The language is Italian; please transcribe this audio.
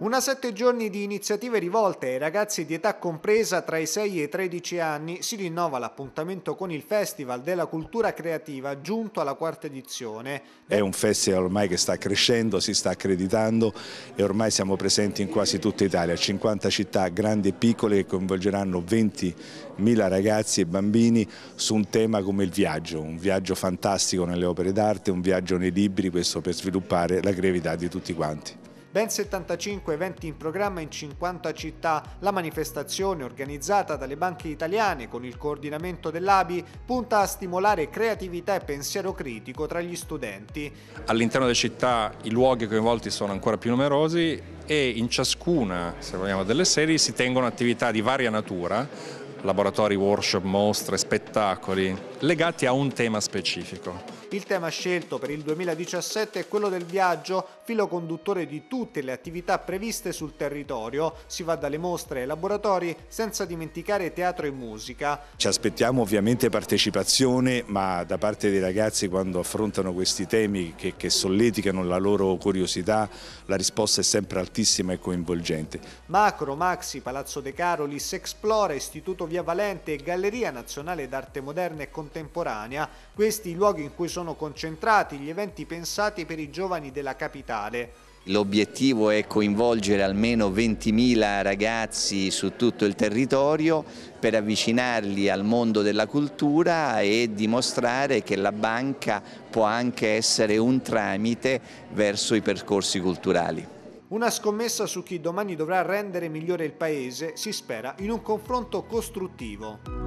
Una sette giorni di iniziative rivolte ai ragazzi di età compresa tra i 6 e i 13 anni si rinnova l'appuntamento con il Festival della Cultura Creativa giunto alla quarta edizione. È un festival ormai che sta crescendo, si sta accreditando e ormai siamo presenti in quasi tutta Italia, 50 città grandi e piccole che coinvolgeranno 20.000 ragazzi e bambini su un tema come il viaggio, un viaggio fantastico nelle opere d'arte, un viaggio nei libri, questo per sviluppare la creatività di tutti quanti. Ben 75 eventi in programma in 50 città. La manifestazione, organizzata dalle banche italiane con il coordinamento dell'ABI, punta a stimolare creatività e pensiero critico tra gli studenti. All'interno delle città i luoghi coinvolti sono ancora più numerosi e in ciascuna vogliamo, delle serie si tengono attività di varia natura laboratori, workshop, mostre, spettacoli legati a un tema specifico. Il tema scelto per il 2017 è quello del viaggio, filo conduttore di tutte le attività previste sul territorio. Si va dalle mostre ai laboratori senza dimenticare teatro e musica. Ci aspettiamo ovviamente partecipazione, ma da parte dei ragazzi quando affrontano questi temi che, che solleticano la loro curiosità, la risposta è sempre altissima e coinvolgente. Macro, Maxi, Palazzo De Carolis, Explora, Istituto Via Valente e Galleria Nazionale d'Arte Moderna e Contemporanea, questi i luoghi in cui sono sono concentrati gli eventi pensati per i giovani della capitale. L'obiettivo è coinvolgere almeno 20.000 ragazzi su tutto il territorio per avvicinarli al mondo della cultura e dimostrare che la banca può anche essere un tramite verso i percorsi culturali. Una scommessa su chi domani dovrà rendere migliore il Paese, si spera, in un confronto costruttivo.